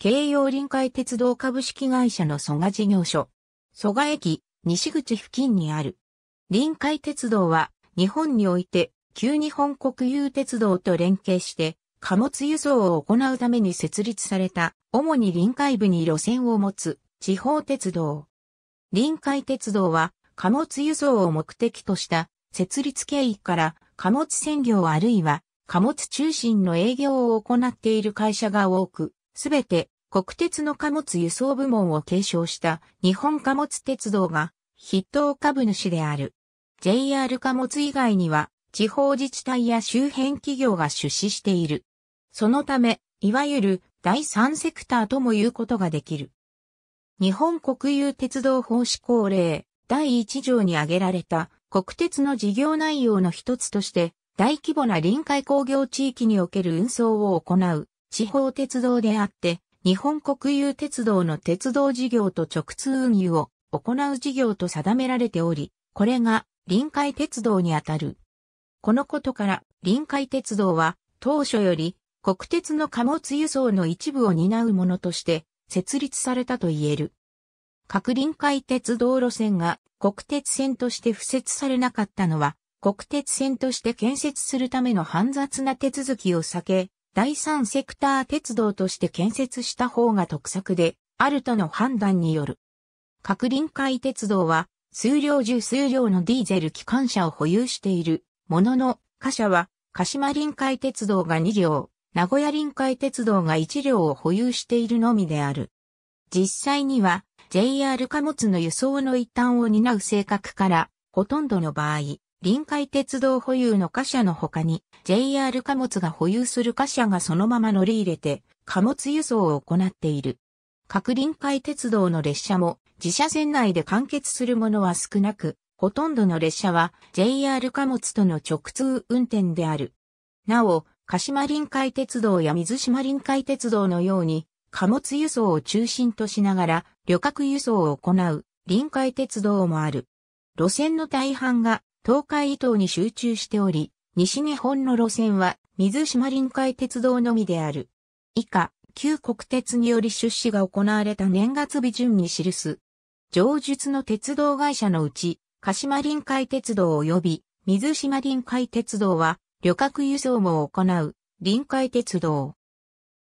京葉臨海鉄道株式会社の蘇我事業所。蘇我駅、西口付近にある。臨海鉄道は、日本において、旧日本国有鉄道と連携して、貨物輸送を行うために設立された、主に臨海部に路線を持つ、地方鉄道。臨海鉄道は、貨物輸送を目的とした、設立経緯から、貨物専業あるいは、貨物中心の営業を行っている会社が多く、すべて国鉄の貨物輸送部門を継承した日本貨物鉄道が筆頭株主である。JR 貨物以外には地方自治体や周辺企業が出資している。そのため、いわゆる第三セクターとも言うことができる。日本国有鉄道法施行令第1条に挙げられた国鉄の事業内容の一つとして大規模な臨海工業地域における運送を行う地方鉄道であって、日本国有鉄道の鉄道事業と直通運輸を行う事業と定められており、これが臨海鉄道にあたる。このことから臨海鉄道は当初より国鉄の貨物輸送の一部を担うものとして設立されたと言える。各臨海鉄道路線が国鉄線として付設されなかったのは国鉄線として建設するための煩雑な手続きを避け、第三セクター鉄道として建設した方が得策で、あるとの判断による。各臨海鉄道は、数量十数量のディーゼル機関車を保有している、ものの、貨車は、鹿島臨海鉄道が2両、名古屋臨海鉄道が1両を保有しているのみである。実際には JR 貨物の輸送の一端を担う性格から、ほとんどの場合、臨海鉄道保有の貨車の他に、JR 貨物が保有する貨車がそのまま乗り入れて、貨物輸送を行っている。各臨海鉄道の列車も、自社線内で完結するものは少なく、ほとんどの列車は JR 貨物との直通運転である。なお、鹿島臨海鉄道や水島臨海鉄道のように、貨物輸送を中心としながら、旅客輸送を行う臨海鉄道もある。路線の大半が東海伊東に集中しており、西日本の路線は水島臨海鉄道のみである。以下、旧国鉄により出資が行われた年月日順に記す。上述の鉄道会社のうち、鹿島臨海鉄道及び水島臨海鉄道は旅客輸送も行う臨海鉄道。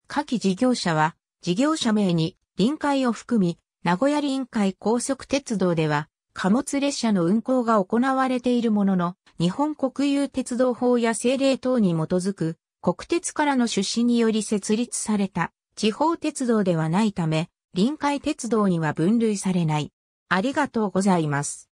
下記事業者は事業者名に臨海を含み、名古屋臨海高速鉄道では貨物列車の運行が行われているものの、日本国有鉄道法や政令等に基づく、国鉄からの出資により設立された地方鉄道ではないため、臨海鉄道には分類されない。ありがとうございます。